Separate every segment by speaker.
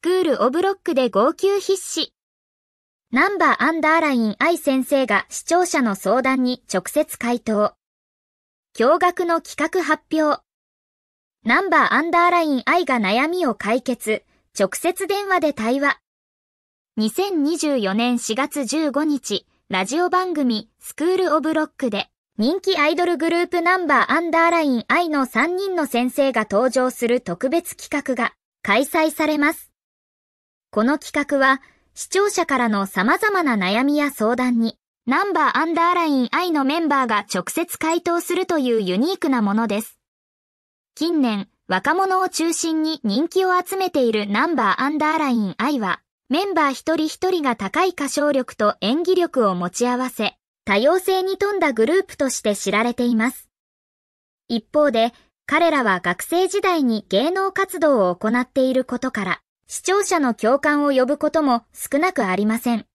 Speaker 1: スクールオブロックで号泣必至。ナンバーアンダーライン愛先生が視聴者の相談に直接回答。驚愕の企画発表。ナンバーアンダーライン愛が悩みを解決、直接電話で対話。2024年4月15日、ラジオ番組スクールオブロックで人気アイドルグループナンバーアンダーライン愛の3人の先生が登場する特別企画が開催されます。この企画は視聴者からの様々な悩みや相談にナンバーアンダーライン I のメンバーが直接回答するというユニークなものです。近年、若者を中心に人気を集めているナンバーアンダーライン I は、メンバー一人一人が高い歌唱力と演技力を持ち合わせ、多様性に富んだグループとして知られています。一方で、彼らは学生時代に芸能活動を行っていることから、視聴者の共感を呼ぶことも少なくありません。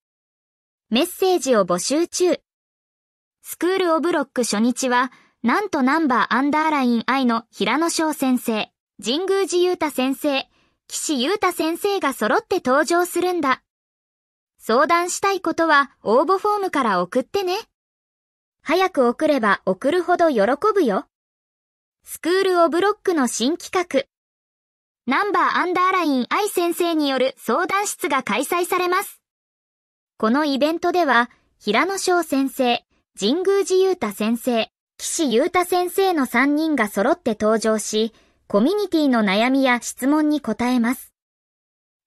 Speaker 1: メッセージを募集中。スクールオブロック初日は、なんとナンバーアンダーライン I の平野翔先生、神宮寺裕太先生、岸優太先生が揃って登場するんだ。相談したいことは応募フォームから送ってね。早く送れば送るほど喜ぶよ。スクールオブロックの新企画。ナンバーアンダーライン愛先生による相談室が開催されます。このイベントでは、平野翔先生、神宮寺裕太先生、岸優太先生の3人が揃って登場し、コミュニティの悩みや質問に答えます。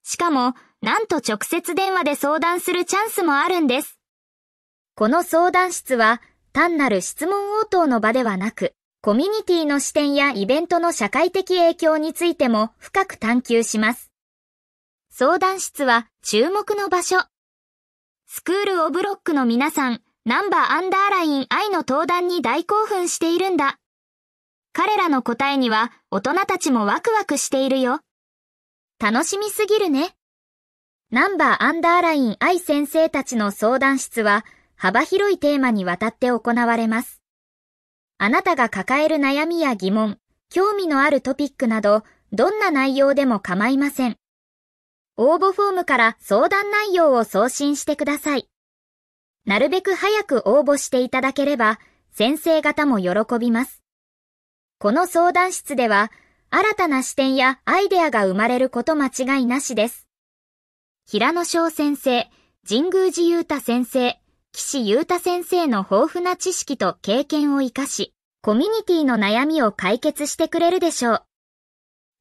Speaker 1: しかも、なんと直接電話で相談するチャンスもあるんです。この相談室は、単なる質問応答の場ではなく、コミュニティの視点やイベントの社会的影響についても深く探求します。相談室は注目の場所。スクールオブロックの皆さん、ナンバーアンダーライン愛の登壇に大興奮しているんだ。彼らの答えには大人たちもワクワクしているよ。楽しみすぎるね。ナンバーアンダーライン愛先生たちの相談室は幅広いテーマにわたって行われます。あなたが抱える悩みや疑問、興味のあるトピックなど、どんな内容でも構いません。応募フォームから相談内容を送信してください。なるべく早く応募していただければ、先生方も喜びます。この相談室では、新たな視点やアイデアが生まれること間違いなしです。平野翔先生、神宮寺裕太先生、岸優太先生の豊富な知識と経験を活かし、コミュニティの悩みを解決してくれるでしょう。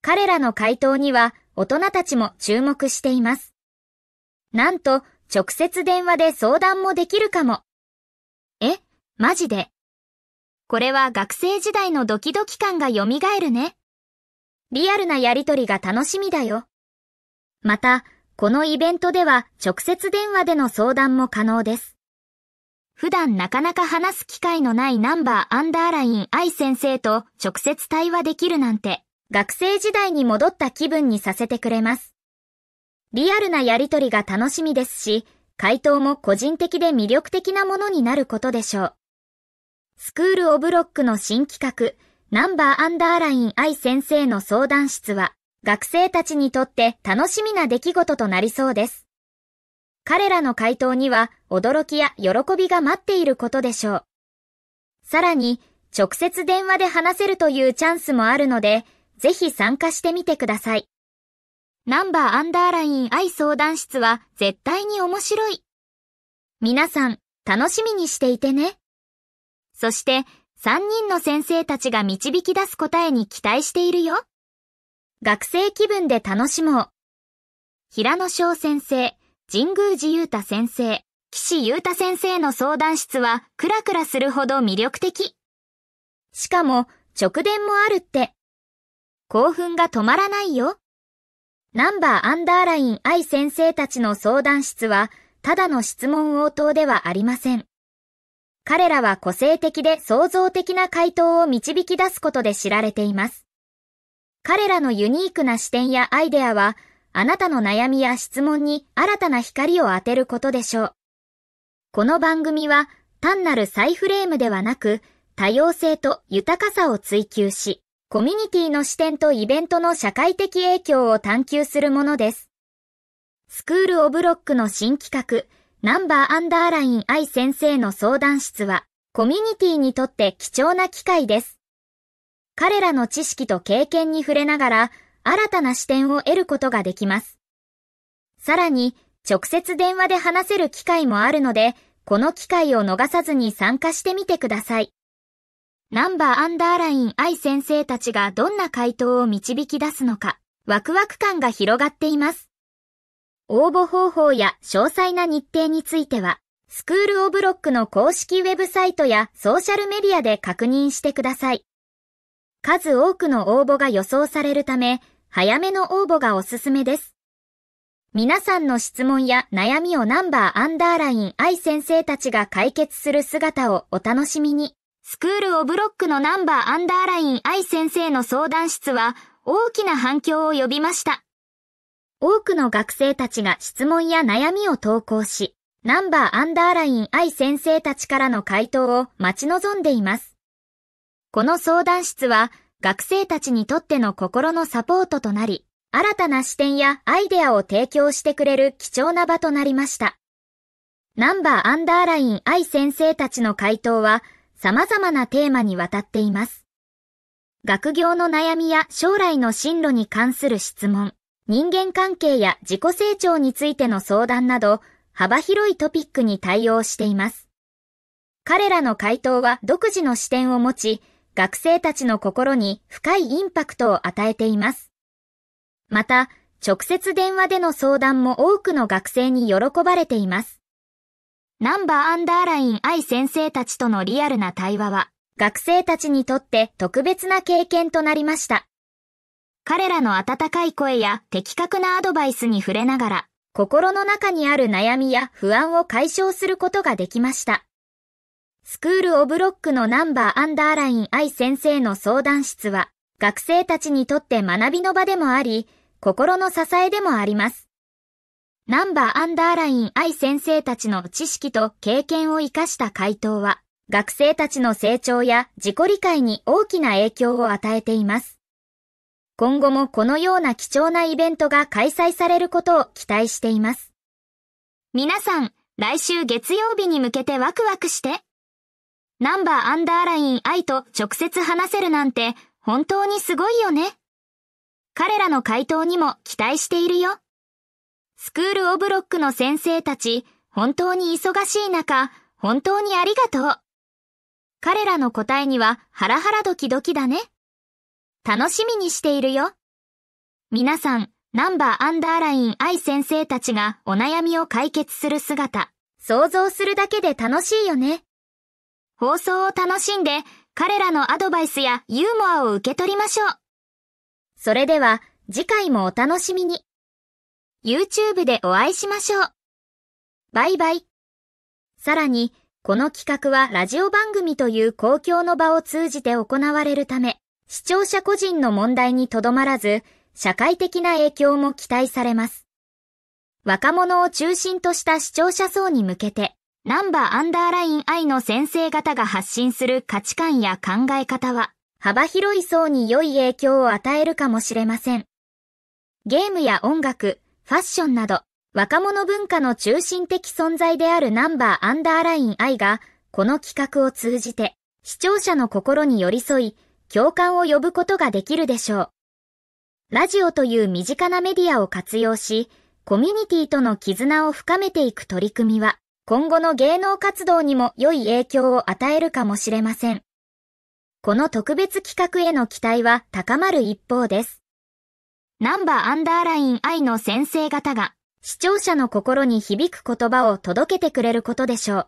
Speaker 1: 彼らの回答には大人たちも注目しています。なんと、直接電話で相談もできるかも。え、マジで。これは学生時代のドキドキ感が蘇るね。リアルなやりとりが楽しみだよ。また、このイベントでは直接電話での相談も可能です。普段なかなか話す機会のないナンバーアンダーライン愛先生と直接対話できるなんて、学生時代に戻った気分にさせてくれます。リアルなやりとりが楽しみですし、回答も個人的で魅力的なものになることでしょう。スクールオブロックの新企画、ナンバーアンダーライン愛先生の相談室は、学生たちにとって楽しみな出来事となりそうです。彼らの回答には驚きや喜びが待っていることでしょう。さらに、直接電話で話せるというチャンスもあるので、ぜひ参加してみてください。ナンバーアンダーライン愛相談室は絶対に面白い。皆さん、楽しみにしていてね。そして、3人の先生たちが導き出す答えに期待しているよ。学生気分で楽しもう。平野翔先生。神宮寺裕太先生、岸優太先生の相談室はクラクラするほど魅力的。しかも直伝もあるって。興奮が止まらないよ。ナンバーアンダーライン愛先生たちの相談室はただの質問応答ではありません。彼らは個性的で創造的な回答を導き出すことで知られています。彼らのユニークな視点やアイデアはあなたの悩みや質問に新たな光を当てることでしょう。この番組は単なるサイフレームではなく、多様性と豊かさを追求し、コミュニティの視点とイベントの社会的影響を探求するものです。スクールオブロックの新企画、ナンバーアンダーライン愛先生の相談室は、コミュニティにとって貴重な機会です。彼らの知識と経験に触れながら、新たな視点を得ることができます。さらに、直接電話で話せる機会もあるので、この機会を逃さずに参加してみてください。ナンバーアンダーライン愛先生たちがどんな回答を導き出すのか、ワクワク感が広がっています。応募方法や詳細な日程については、スクールオブロックの公式ウェブサイトやソーシャルメディアで確認してください。数多くの応募が予想されるため、早めの応募がおすすめです。皆さんの質問や悩みをナンバーアンダーライン愛先生たちが解決する姿をお楽しみに。スクールオブロックのナンバーアンダーライン愛先生の相談室は大きな反響を呼びました。多くの学生たちが質問や悩みを投稿し、ナンバーアンダーライン愛先生たちからの回答を待ち望んでいます。この相談室は学生たちにとっての心のサポートとなり、新たな視点やアイデアを提供してくれる貴重な場となりました。ナンバーアンダーライン I 先生たちの回答は様々なテーマにわたっています。学業の悩みや将来の進路に関する質問、人間関係や自己成長についての相談など、幅広いトピックに対応しています。彼らの回答は独自の視点を持ち、学生たちの心に深いインパクトを与えています。また、直接電話での相談も多くの学生に喜ばれています。ナンバーアンダーライン愛先生たちとのリアルな対話は、学生たちにとって特別な経験となりました。彼らの温かい声や的確なアドバイスに触れながら、心の中にある悩みや不安を解消することができました。スクールオブロックのナンバーアンダーライン愛先生の相談室は、学生たちにとって学びの場でもあり、心の支えでもあります。ナンバーアンダーライン愛先生たちの知識と経験を活かした回答は、学生たちの成長や自己理解に大きな影響を与えています。今後もこのような貴重なイベントが開催されることを期待しています。皆さん、来週月曜日に向けてワクワクして、ナンバーアンダーライン I と直接話せるなんて本当にすごいよね。彼らの回答にも期待しているよ。スクールオブロックの先生たち、本当に忙しい中、本当にありがとう。彼らの答えにはハラハラドキドキだね。楽しみにしているよ。皆さん、ナンバーアンダーライン I 先生たちがお悩みを解決する姿、想像するだけで楽しいよね。放送を楽しんで彼らのアドバイスやユーモアを受け取りましょう。それでは次回もお楽しみに。YouTube でお会いしましょう。バイバイ。さらに、この企画はラジオ番組という公共の場を通じて行われるため、視聴者個人の問題にとどまらず、社会的な影響も期待されます。若者を中心とした視聴者層に向けて、ナンバーアンダーライン I の先生方が発信する価値観や考え方は、幅広い層に良い影響を与えるかもしれません。ゲームや音楽、ファッションなど、若者文化の中心的存在であるナンバーアンダーライン I が、この企画を通じて、視聴者の心に寄り添い、共感を呼ぶことができるでしょう。ラジオという身近なメディアを活用し、コミュニティとの絆を深めていく取り組みは、今後の芸能活動にも良い影響を与えるかもしれません。この特別企画への期待は高まる一方です。ナンバーアンダーライン愛の先生方が視聴者の心に響く言葉を届けてくれることでしょう。